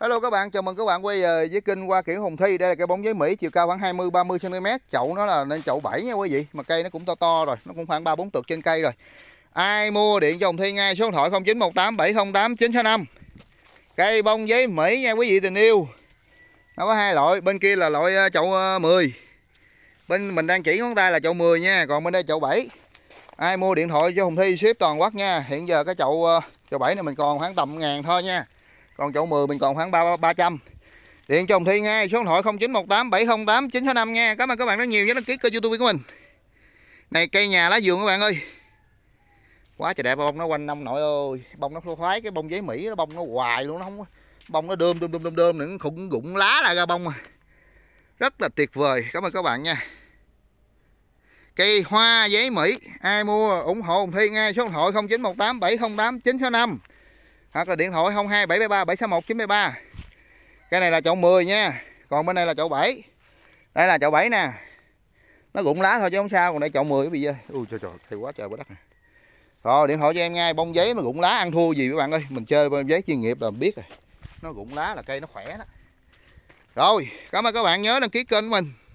Hello các bạn, chào mừng các bạn quay về với kênh Hoa Kiển Hồng Thi. Đây là cây bóng giấy Mỹ chiều cao khoảng 20 30 cm, chậu nó là nên chậu 7 nha quý vị. Mà cây nó cũng to to rồi, nó cũng khoảng 3 4 tược trên cây rồi. Ai mua điện cho Hồng Thi ngay số điện thoại 0918708965. Cây bông giấy Mỹ nha quý vị tình yêu. Nó có hai loại, bên kia là loại ờ, chậu 10. Ờ, bên mình đang chỉ ngón tay là chậu 10 nha, còn bên đây chậu 7. Ai mua điện thoại cho Hồng Thi ship toàn quốc nha. Hiện giờ cái chậu ờ, chậu 7 này mình còn khoảng tầm ngàn thôi nha còn chỗ 10 mình còn khoảng 3, 300 điện cho ông thi ngay số điện thoại 0918708965 nha cảm ơn các bạn rất nhiều với đăng ký kênh youtube của mình này cây nhà lá vườn các bạn ơi quá trời đẹp bông nó quanh năm nội ơi bông nó khoái cái bông giấy mỹ nó bông nó hoài luôn nó không bông nó đơm đơm đơm đơm đơm những khủng gụng lá là ra bông à. rất là tuyệt vời cảm ơn các bạn nha cây hoa giấy mỹ ai mua ủng hộ ông thi ngay số điện thoại 0918708965 hoặc là điện thoại 02773 761 913 cái này là chậu 10 nha còn bên đây là chậu 7 đây là chậu 7 nè nó rụng lá thôi chứ không sao còn đây chậu 10 bị vị ơi ui trời trời hay quá trời quá đất này. rồi điện thoại cho em ngay bông giấy mà rụng lá ăn thua gì các bạn ơi mình chơi bông giấy chuyên nghiệp là mình biết rồi nó rụng lá là cây nó khỏe đó rồi cảm ơn các bạn nhớ đăng ký kênh của mình